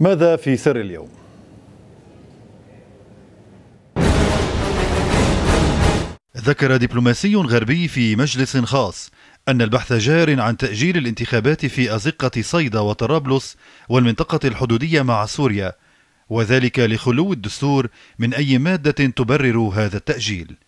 ماذا في سر اليوم؟ ذكر دبلوماسي غربي في مجلس خاص أن البحث جار عن تأجيل الانتخابات في أزقة صيدا وطرابلس والمنطقة الحدودية مع سوريا وذلك لخلو الدستور من أي مادة تبرر هذا التأجيل